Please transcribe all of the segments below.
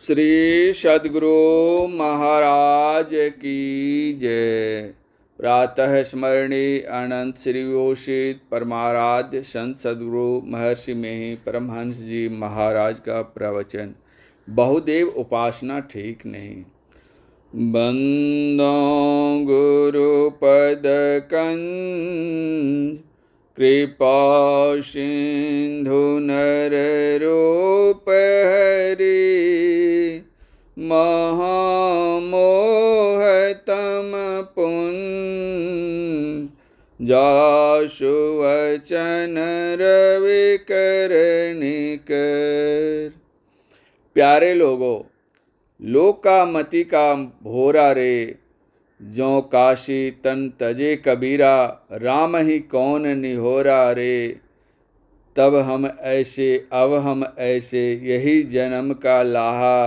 श्री सदगुरु महाराज की जय प्रातः स्मरणी अनंत श्री ओषित परमाराध्य संत सदगुरु महर्षि ही परमहंस जी महाराज का प्रवचन बहुदेव उपासना ठीक नहीं बंदो गुरु पद कृपा सिंधु नर रूप महामोहतम पुन् जाशुवचन रविकरणिक प्यारे लोगो लोकामति का भोरा रे जो काशी तन तजे कबीरा राम ही कौन निहोरा रे तब हम ऐसे अब हम ऐसे यही जन्म का लाहा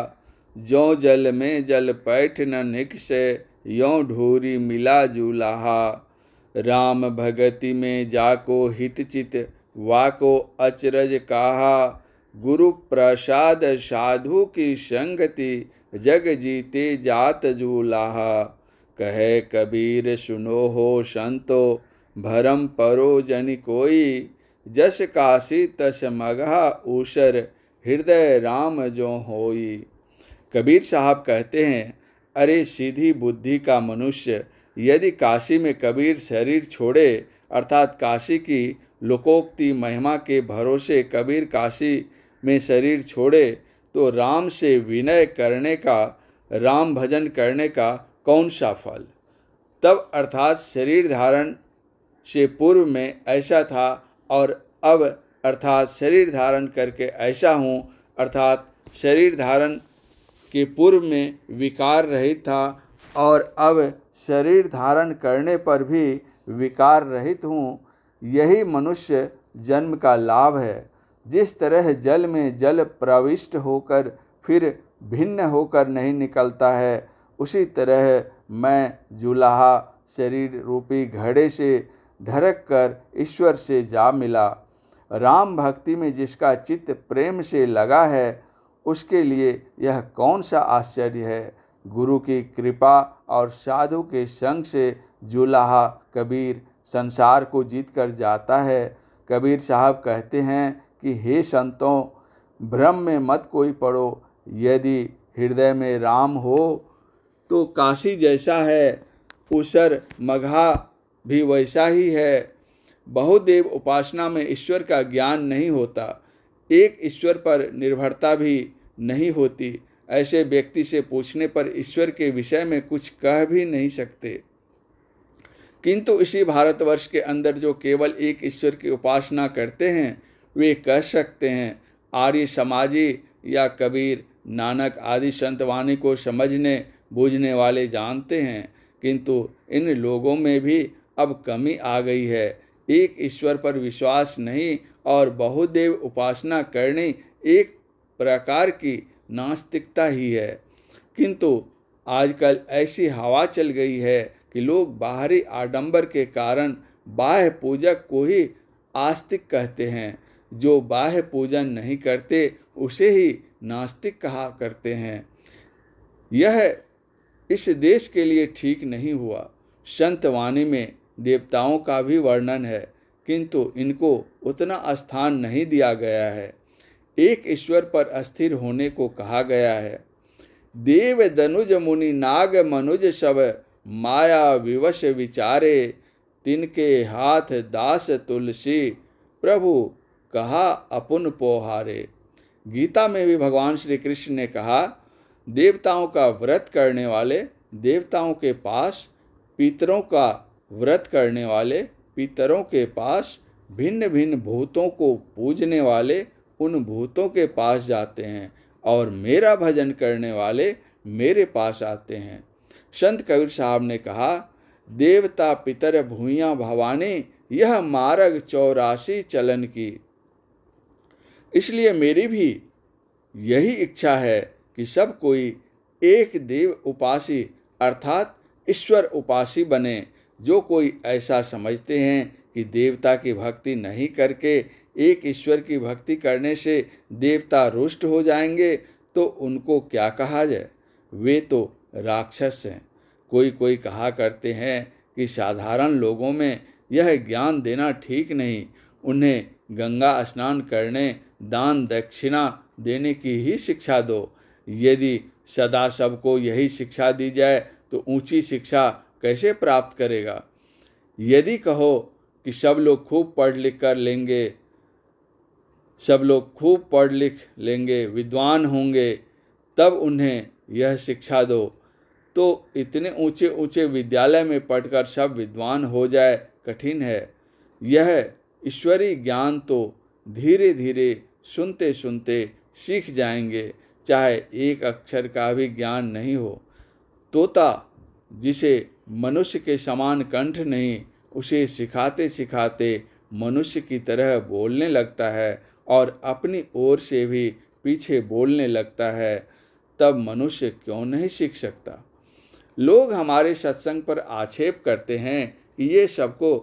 जो जल में जल पैठ न निकसे यो ढूरी मिला जूलाहा राम भगति में जाको हित चित वाको अचरज कहा गुरु प्रसाद साधु की संगति जग जीते जात जूलाहा कहे कबीर सुनो हो संतो भरम परो जन कोई जस काशी तस मगहा ऊसर हृदय राम जो होई कबीर साहब कहते हैं अरे सीधी बुद्धि का मनुष्य यदि काशी में कबीर शरीर छोड़े अर्थात काशी की लोकोक्ति महिमा के भरोसे कबीर काशी में शरीर छोड़े तो राम से विनय करने का राम भजन करने का कौन सा फल तब अर्थात शरीर धारण से पूर्व में ऐसा था और अब अर्थात शरीर धारण करके ऐसा हूँ अर्थात शरीर धारण कि पूर्व में विकार रहित था और अब शरीर धारण करने पर भी विकार रहित हूँ यही मनुष्य जन्म का लाभ है जिस तरह जल में जल प्रविष्ट होकर फिर भिन्न होकर नहीं निकलता है उसी तरह मैं जुलाहा शरीर रूपी घड़े से ढरक कर ईश्वर से जा मिला राम भक्ति में जिसका चित्त प्रेम से लगा है उसके लिए यह कौन सा आश्चर्य है गुरु की कृपा और साधु के संग से जुलाहा कबीर संसार को जीत कर जाता है कबीर साहब कहते हैं कि हे संतों भ्रम में मत कोई पड़ो यदि हृदय में राम हो तो काशी जैसा है उसर मघा भी वैसा ही है बहुदेव उपासना में ईश्वर का ज्ञान नहीं होता एक ईश्वर पर निर्भरता भी नहीं होती ऐसे व्यक्ति से पूछने पर ईश्वर के विषय में कुछ कह भी नहीं सकते किंतु इसी भारतवर्ष के अंदर जो केवल एक ईश्वर की उपासना करते हैं वे कह सकते हैं आर्य समाजी या कबीर नानक आदि संतवाणी को समझने बूझने वाले जानते हैं किंतु इन लोगों में भी अब कमी आ गई है एक ईश्वर पर विश्वास नहीं और बहुदेव उपासना करने एक प्रकार की नास्तिकता ही है किंतु आजकल ऐसी हवा चल गई है कि लोग बाहरी आडंबर के कारण बाह्य पूजक को ही आस्तिक कहते हैं जो बाह्य पूजन नहीं करते उसे ही नास्तिक कहा करते हैं यह इस देश के लिए ठीक नहीं हुआ संत वाणी में देवताओं का भी वर्णन है किंतु इनको उतना स्थान नहीं दिया गया है एक ईश्वर पर अस्थिर होने को कहा गया है देव दनुज मुनि नाग मनुज शव माया विवश विचारे तिनके हाथ दास तुलसी प्रभु कहा अपुन पोहारे गीता में भी भगवान श्री कृष्ण ने कहा देवताओं का व्रत करने वाले देवताओं के पास पितरों का व्रत करने वाले पितरों के पास भिन्न भिन्न भूतों को पूजने वाले उन भूतों के पास जाते हैं और मेरा भजन करने वाले मेरे पास आते हैं संत कबीर साहब ने कहा देवता पितर भूया भवानी यह मार्ग चौरासी चलन की इसलिए मेरी भी यही इच्छा है कि सब कोई एक देव उपासी अर्थात ईश्वर उपासी बने जो कोई ऐसा समझते हैं कि देवता की भक्ति नहीं करके एक ईश्वर की भक्ति करने से देवता रुष्ट हो जाएंगे तो उनको क्या कहा जाए वे तो राक्षस हैं कोई कोई कहा करते हैं कि साधारण लोगों में यह ज्ञान देना ठीक नहीं उन्हें गंगा स्नान करने दान दक्षिणा देने की ही शिक्षा दो यदि सदा सबको यही शिक्षा दी जाए तो ऊंची शिक्षा कैसे प्राप्त करेगा यदि कहो कि सब लोग खूब पढ़ लिख कर लेंगे सब लोग खूब पढ़ लिख लेंगे विद्वान होंगे तब उन्हें यह शिक्षा दो तो इतने ऊंचे ऊंचे विद्यालय में पढ़कर सब विद्वान हो जाए कठिन है यह ईश्वरीय ज्ञान तो धीरे धीरे सुनते सुनते सीख जाएंगे चाहे एक अक्षर का भी ज्ञान नहीं हो तोता जिसे मनुष्य के समान कंठ नहीं उसे सिखाते सिखाते मनुष्य की तरह बोलने लगता है और अपनी ओर से भी पीछे बोलने लगता है तब मनुष्य क्यों नहीं सीख सकता लोग हमारे सत्संग पर आक्षेप करते हैं कि ये सबको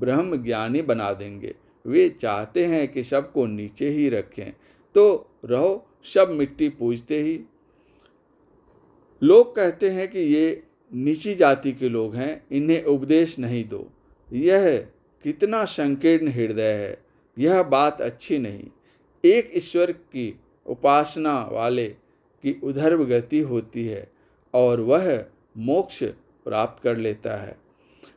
ब्रह्म ज्ञानी बना देंगे वे चाहते हैं कि सबको नीचे ही रखें तो रहो सब मिट्टी पूजते ही लोग कहते हैं कि ये नीची जाति के लोग हैं इन्हें उपदेश नहीं दो यह कितना संकीर्ण हृदय है यह बात अच्छी नहीं एक ईश्वर की उपासना वाले की उधर्व गति होती है और वह मोक्ष प्राप्त कर लेता है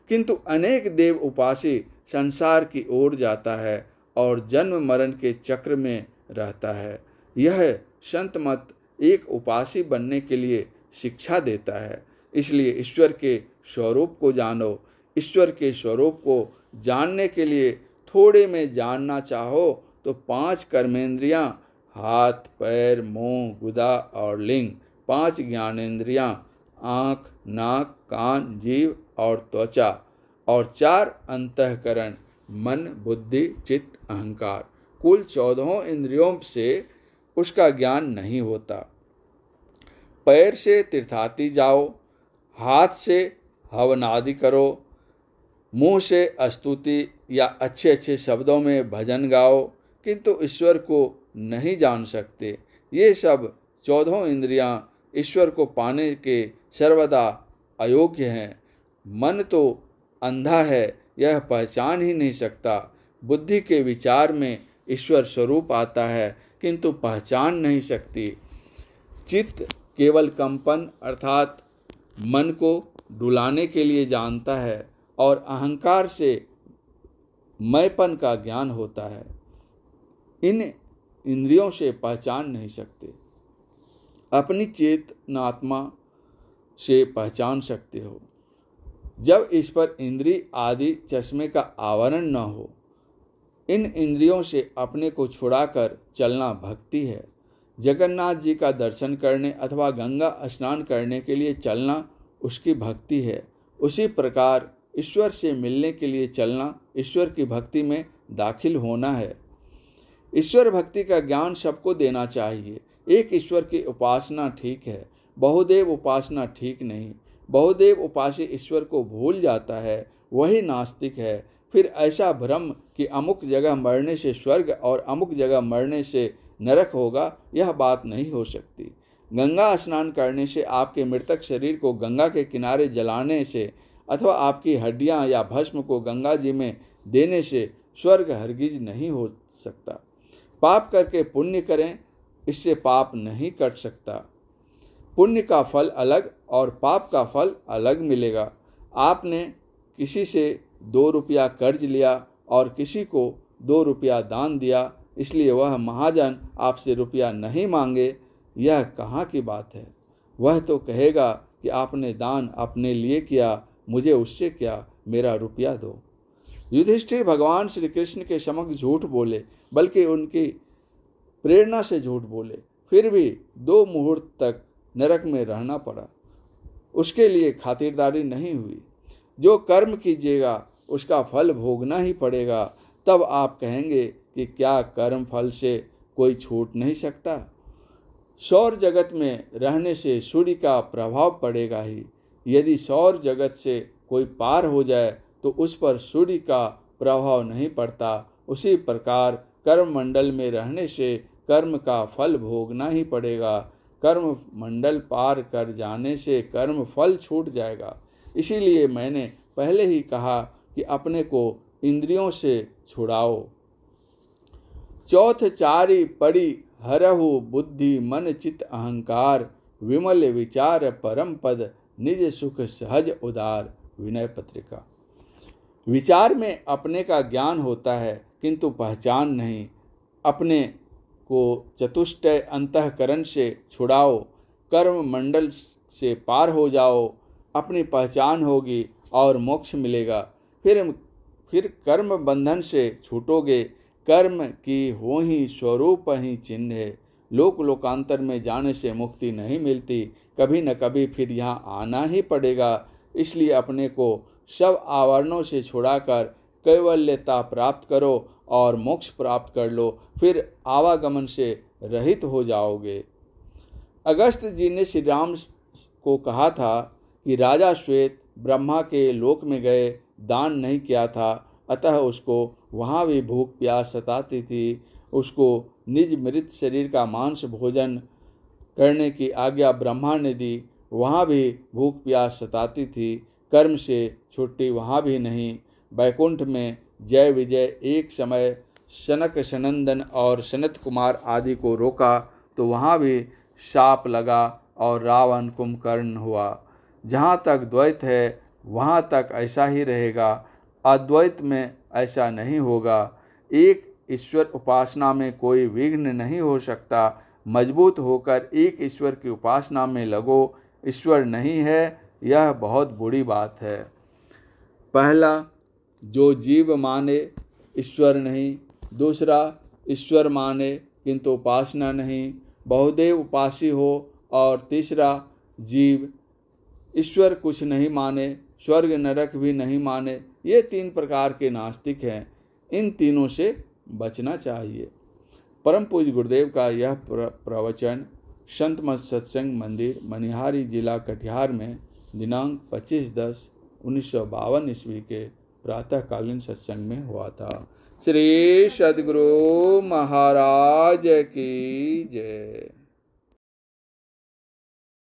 किंतु अनेक देव उपासी संसार की ओर जाता है और जन्म मरण के चक्र में रहता है यह संत मत एक उपासी बनने के लिए शिक्षा देता है इसलिए ईश्वर के स्वरूप को जानो ईश्वर के स्वरूप को जानने के लिए थोड़े में जानना चाहो तो पांच कर्मेंद्रियां हाथ पैर मुंह गुदा और लिंग पांच ज्ञानेंद्रियां आँख नाक कान जीव और त्वचा और चार अंतकरण मन बुद्धि चित्त अहंकार कुल चौदहों इंद्रियों से उसका ज्ञान नहीं होता पैर से तीर्थाती जाओ हाथ से हवन आदि करो मुंह से स्तुति या अच्छे अच्छे शब्दों में भजन गाओ किंतु ईश्वर को नहीं जान सकते ये सब चौदहों इंद्रियां ईश्वर को पाने के सर्वदा अयोग्य हैं मन तो अंधा है यह पहचान ही नहीं सकता बुद्धि के विचार में ईश्वर स्वरूप आता है किंतु पहचान नहीं सकती चित्त केवल कंपन अर्थात मन को डुलाने के लिए जानता है और अहंकार से मैपन का ज्ञान होता है इन इंद्रियों से पहचान नहीं सकते अपनी चेतनात्मा से पहचान सकते हो जब इस पर इंद्री आदि चश्मे का आवरण न हो इन इंद्रियों से अपने को छुड़ाकर चलना भक्ति है जगन्नाथ जी का दर्शन करने अथवा गंगा स्नान करने के लिए चलना उसकी भक्ति है उसी प्रकार ईश्वर से मिलने के लिए चलना ईश्वर की भक्ति में दाखिल होना है ईश्वर भक्ति का ज्ञान सबको देना चाहिए एक ईश्वर की उपासना ठीक है बहुदेव उपासना ठीक नहीं बहुदेव उपासी ईश्वर को भूल जाता है वही नास्तिक है फिर ऐसा भ्रम कि अमुक जगह मरने से स्वर्ग और अमुक जगह मरने से नरक होगा यह बात नहीं हो सकती गंगा स्नान करने से आपके मृतक शरीर को गंगा के किनारे जलाने से अथवा आपकी हड्डियां या भस्म को गंगा जी में देने से स्वर्ग हरगिज नहीं हो सकता पाप करके पुण्य करें इससे पाप नहीं कट सकता पुण्य का फल अलग और पाप का फल अलग मिलेगा आपने किसी से दो रुपया कर्ज लिया और किसी को दो रुपया दान दिया इसलिए वह महाजन आपसे रुपया नहीं मांगे यह कहाँ की बात है वह तो कहेगा कि आपने दान अपने लिए किया मुझे उससे क्या मेरा रुपया दो युधिष्ठिर भगवान श्री कृष्ण के समक्ष झूठ बोले बल्कि उनकी प्रेरणा से झूठ बोले फिर भी दो मुहूर्त तक नरक में रहना पड़ा उसके लिए खातिरदारी नहीं हुई जो कर्म कीजिएगा उसका फल भोगना ही पड़ेगा तब आप कहेंगे कि क्या कर्म फल से कोई छूट नहीं सकता सौर जगत में रहने से सूर्य का प्रभाव पड़ेगा ही यदि सौर जगत से कोई पार हो जाए तो उस पर सूर्य का प्रभाव नहीं पड़ता उसी प्रकार कर्म मंडल में रहने से कर्म का फल भोगना ही पड़ेगा कर्म मंडल पार कर जाने से कर्म फल छूट जाएगा इसीलिए मैंने पहले ही कहा कि अपने को इंद्रियों से छुड़ाओ चौथ चारी पड़ी हरहु बुद्धि मन चित अहंकार विमल विचार परम पद निज सुख सहज उदार विनय पत्रिका विचार में अपने का ज्ञान होता है किंतु पहचान नहीं अपने को चतुष्ट अंतकरण से छुड़ाओ कर्म मंडल से पार हो जाओ अपनी पहचान होगी और मोक्ष मिलेगा फिर फिर कर्म बंधन से छूटोगे कर्म की हो ही स्वरूप ही चिन्ह है लोक लोकांतर में जाने से मुक्ति नहीं मिलती कभी न कभी फिर यहाँ आना ही पड़ेगा इसलिए अपने को सब आवरणों से छुड़ाकर कैवल्यता प्राप्त करो और मोक्ष प्राप्त कर लो फिर आवागमन से रहित हो जाओगे अगस्त जी ने श्री राम को कहा था कि राजा श्वेत ब्रह्मा के लोक में गए दान नहीं किया था अतः उसको वहाँ भी भूख प्यास सताती थी उसको निज मृत शरीर का मांस भोजन करने की आज्ञा ब्रह्मा ने दी वहाँ भी भूख प्यास सताती थी कर्म से छुट्टी वहाँ भी नहीं बैकुंठ में जय विजय एक समय सनक सनंदन और सनत कुमार आदि को रोका तो वहाँ भी शाप लगा और रावण कुंभकर्ण हुआ जहाँ तक द्वैत है वहाँ तक ऐसा ही रहेगा अद्वैत में ऐसा नहीं होगा एक ईश्वर उपासना में कोई विघ्न नहीं हो सकता मजबूत होकर एक ईश्वर की उपासना में लगो ईश्वर नहीं है यह बहुत बुरी बात है पहला जो जीव माने ईश्वर नहीं दूसरा ईश्वर माने किंतु उपासना नहीं बहुदेव उपासी हो और तीसरा जीव ईश्वर कुछ नहीं माने स्वर्ग नरक भी नहीं माने ये तीन प्रकार के नास्तिक हैं इन तीनों से बचना चाहिए परम पूज गुरुदेव का यह प्रवचन संत सत्संग मंदिर मनिहारी जिला कटिहार में दिनांक 25 दस उन्नीस ईस्वी के प्रातःकालीन सत्संग में हुआ था श्री सदगुरु महाराज की जय